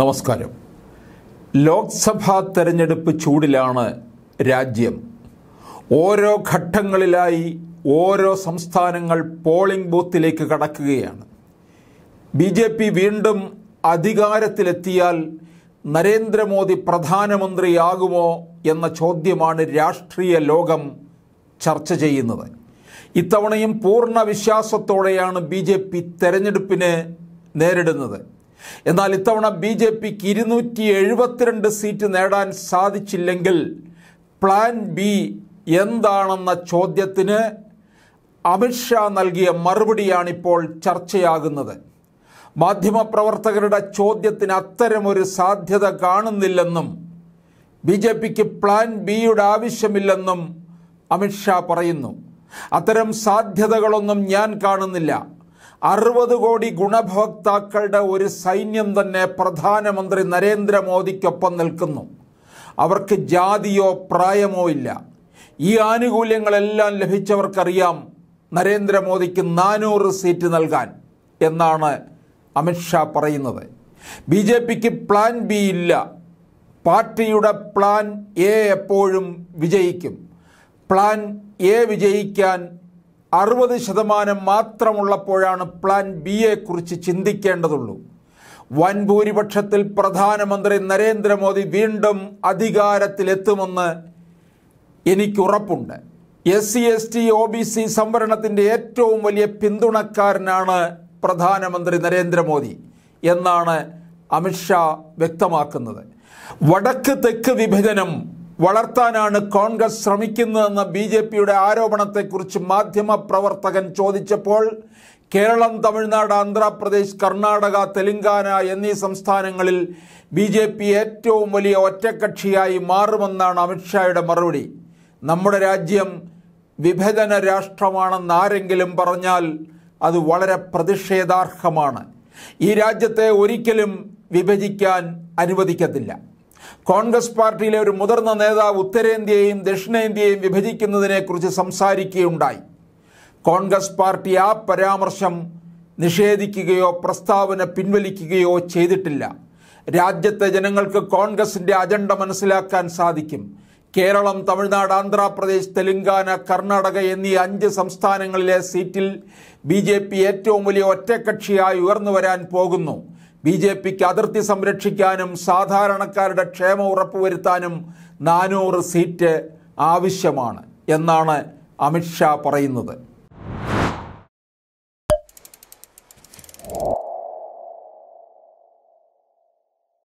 നമസ്കാരം ലോക്സഭാ തെരഞ്ഞെടുപ്പ് ചൂടിലാണ് രാജ്യം ഓരോ ഘട്ടങ്ങളിലായി ഓരോ സംസ്ഥാനങ്ങൾ പോളിംഗ് ബൂത്തിലേക്ക് കടക്കുകയാണ് ബി ജെ പി വീണ്ടും അധികാരത്തിലെത്തിയാൽ നരേന്ദ്രമോദി പ്രധാനമന്ത്രിയാകുമോ എന്ന ചോദ്യമാണ് രാഷ്ട്രീയ ലോകം ചർച്ച ചെയ്യുന്നത് ഇത്തവണയും പൂർണ്ണ വിശ്വാസത്തോടെയാണ് ബി ജെ പി തെരഞ്ഞെടുപ്പിനെ നേരിടുന്നത് എന്നാൽ ഇത്തവണ ബി ജെ പിക്ക് ഇരുന്നൂറ്റി എഴുപത്തിരണ്ട് സീറ്റ് നേടാൻ സാധിച്ചില്ലെങ്കിൽ പ്ലാൻ ബി എന്താണെന്ന ചോദ്യത്തിന് അമിത്ഷാ നൽകിയ മറുപടിയാണിപ്പോൾ ചർച്ചയാകുന്നത് മാധ്യമപ്രവർത്തകരുടെ ചോദ്യത്തിന് അത്തരമൊരു സാധ്യത കാണുന്നില്ലെന്നും ബി ജെ പിക്ക് പ്ലാൻ ബിയുടെ ആവശ്യമില്ലെന്നും അമിത്ഷാ പറയുന്നു അത്തരം സാധ്യതകളൊന്നും ഞാൻ കാണുന്നില്ല അറുപത് കോടി ഗുണഭോക്താക്കളുടെ ഒരു സൈന്യം തന്നെ പ്രധാനമന്ത്രി നരേന്ദ്രമോദിക്കൊപ്പം നിൽക്കുന്നു അവർക്ക് ജാതിയോ പ്രായമോ ഇല്ല ഈ ആനുകൂല്യങ്ങളെല്ലാം ലഭിച്ചവർക്കറിയാം നരേന്ദ്രമോദിക്ക് നാനൂറ് സീറ്റ് നൽകാൻ എന്നാണ് അമിത്ഷാ പറയുന്നത് ബി ജെ പിക്ക് പ്ലാൻ ബി ഇല്ല പാർട്ടിയുടെ പ്ലാൻ എ എപ്പോഴും വിജയിക്കും പ്ലാൻ എ വിജയിക്കാൻ അറുപത് ശതമാനം മാത്രമുള്ളപ്പോഴാണ് പ്ലാൻ ബിയെക്കുറിച്ച് ചിന്തിക്കേണ്ടതുള്ളൂ വൻ ഭൂരിപക്ഷത്തിൽ പ്രധാനമന്ത്രി നരേന്ദ്രമോദി വീണ്ടും അധികാരത്തിലെത്തുമെന്ന് എനിക്കുറപ്പുണ്ട് S C S T O B C സംവരണത്തിൻ്റെ ഏറ്റവും വലിയ പിന്തുണക്കാരനാണ് പ്രധാനമന്ത്രി നരേന്ദ്രമോദി എന്നാണ് അമിത്ഷാ വ്യക്തമാക്കുന്നത് വടക്ക് തെക്ക് വിഭജനം വളർത്താനാണ് കോൺഗ്രസ് ശ്രമിക്കുന്നതെന്ന ബി ജെ പിയുടെ ആരോപണത്തെക്കുറിച്ച് മാധ്യമപ്രവർത്തകൻ ചോദിച്ചപ്പോൾ കേരളം തമിഴ്നാട് ആന്ധ്രാപ്രദേശ് കർണാടക തെലങ്കാന എന്നീ സംസ്ഥാനങ്ങളിൽ ബി ജെ പി ഏറ്റവും വലിയ ഒറ്റക്കക്ഷിയായി മാറുമെന്നാണ് അമിത്ഷായുടെ മറുപടി നമ്മുടെ രാജ്യം വിഭജന രാഷ്ട്രമാണെന്ന് ആരെങ്കിലും പറഞ്ഞാൽ അത് വളരെ പ്രതിഷേധാർഹമാണ് ഈ രാജ്യത്തെ ഒരിക്കലും വിഭജിക്കാൻ അനുവദിക്കത്തില്ല കോൺഗ്രസ് പാർട്ടിയിലെ ഒരു മുതിർന്ന നേതാവ് ഉത്തരേന്ത്യയെയും ദക്ഷിണേന്ത്യയെയും വിഭജിക്കുന്നതിനെക്കുറിച്ച് സംസാരിക്കുകയുണ്ടായി കോൺഗ്രസ് പാർട്ടി ആ പരാമർശം നിഷേധിക്കുകയോ പ്രസ്താവന പിൻവലിക്കുകയോ ചെയ്തിട്ടില്ല രാജ്യത്തെ ജനങ്ങൾക്ക് കോൺഗ്രസിൻ്റെ അജണ്ട മനസ്സിലാക്കാൻ സാധിക്കും കേരളം തമിഴ്നാട് ആന്ധ്രാപ്രദേശ് തെലുങ്കാന കർണാടക എന്നീ അഞ്ച് സംസ്ഥാനങ്ങളിലെ സീറ്റിൽ ബി ഏറ്റവും വലിയ ഒറ്റക്കക്ഷിയായി ഉയർന്നു വരാൻ പോകുന്നു ബി ജെ പിക്ക് അതിർത്തി സംരക്ഷിക്കാനും സാധാരണക്കാരുടെ ക്ഷേമം ഉറപ്പുവരുത്താനും നാനൂറ് സീറ്റ് ആവശ്യമാണ് എന്നാണ് അമിത്ഷാ പറയുന്നത്